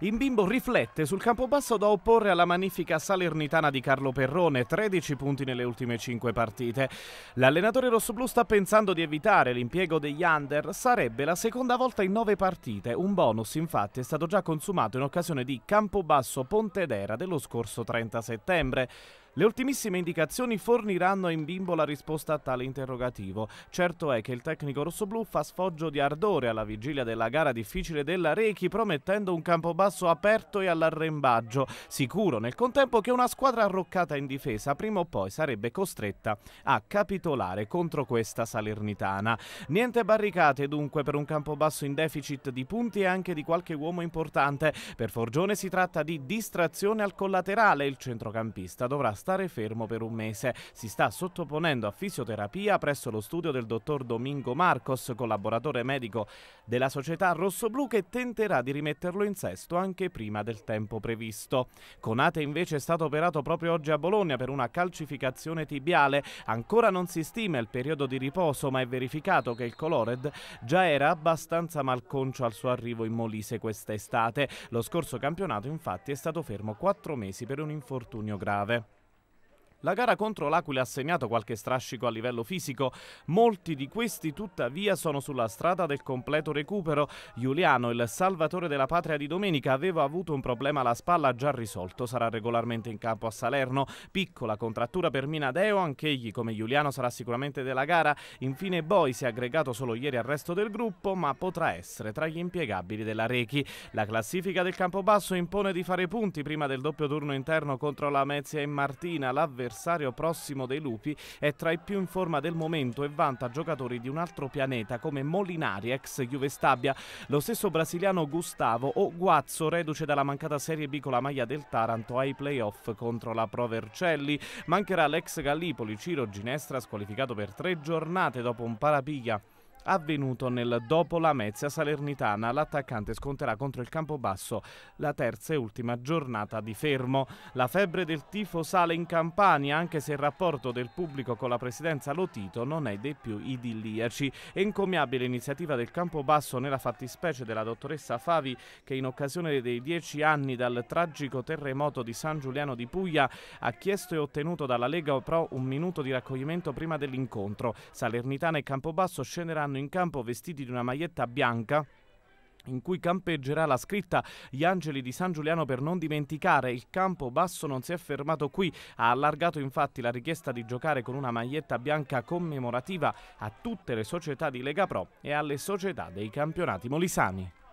In bimbo riflette sul campobasso da opporre alla magnifica salernitana di Carlo Perrone, 13 punti nelle ultime 5 partite. L'allenatore rossoblù sta pensando di evitare l'impiego degli under, sarebbe la seconda volta in 9 partite, un bonus infatti è stato già consumato in occasione di Campobasso Pontedera dello scorso 30 settembre. Le ultimissime indicazioni forniranno in bimbo la risposta a tale interrogativo. Certo è che il tecnico rossoblù fa sfoggio di ardore alla vigilia della gara difficile della Rechi, promettendo un campobasso aperto e all'arrembaggio, sicuro nel contempo che una squadra arroccata in difesa prima o poi sarebbe costretta a capitolare contro questa Salernitana. Niente barricate dunque per un campobasso in deficit di punti e anche di qualche uomo importante. Per Forgione si tratta di distrazione al collaterale, il centrocampista dovrà stare fermo per un mese. Si sta sottoponendo a fisioterapia presso lo studio del dottor Domingo Marcos, collaboratore medico della società rossoblù, che tenterà di rimetterlo in sesto anche prima del tempo previsto. Conate invece è stato operato proprio oggi a Bologna per una calcificazione tibiale. Ancora non si stima il periodo di riposo, ma è verificato che il Colored già era abbastanza malconcio al suo arrivo in Molise quest'estate. Lo scorso campionato infatti è stato fermo quattro mesi per un infortunio grave. La gara contro l'Aquila ha segnato qualche strascico a livello fisico, molti di questi tuttavia sono sulla strada del completo recupero. Giuliano, il salvatore della patria di domenica, aveva avuto un problema alla spalla già risolto, sarà regolarmente in campo a Salerno. Piccola contrattura per Minadeo, anch'egli come Giuliano sarà sicuramente della gara. Infine Boi si è aggregato solo ieri al resto del gruppo, ma potrà essere tra gli impiegabili della Rechi. La classifica del campo basso impone di fare punti prima del doppio turno interno contro la Mezia e Martina. L'avversario avversario prossimo dei lupi, è tra i più in forma del momento e vanta giocatori di un altro pianeta come Molinari, ex Juve Stabia, lo stesso brasiliano Gustavo o Guazzo, reduce dalla mancata Serie B con la maglia del Taranto ai playoff contro la Pro Vercelli. Mancherà l'ex Gallipoli, Ciro Ginestra, squalificato per tre giornate dopo un parapiglia avvenuto nel dopo la Mezia Salernitana. L'attaccante sconterà contro il Campobasso la terza e ultima giornata di fermo. La febbre del tifo sale in Campania anche se il rapporto del pubblico con la presidenza Lotito non è dei più idilliaci. È incomiabile l'iniziativa del Campobasso nella fattispecie della dottoressa Favi che in occasione dei dieci anni dal tragico terremoto di San Giuliano di Puglia ha chiesto e ottenuto dalla Lega Pro un minuto di raccoglimento prima dell'incontro. Salernitana e Campobasso scenderanno andranno in campo vestiti di una maglietta bianca in cui campeggerà la scritta Gli angeli di San Giuliano per non dimenticare. Il campo basso non si è fermato qui, ha allargato infatti la richiesta di giocare con una maglietta bianca commemorativa a tutte le società di Lega Pro e alle società dei campionati molisani.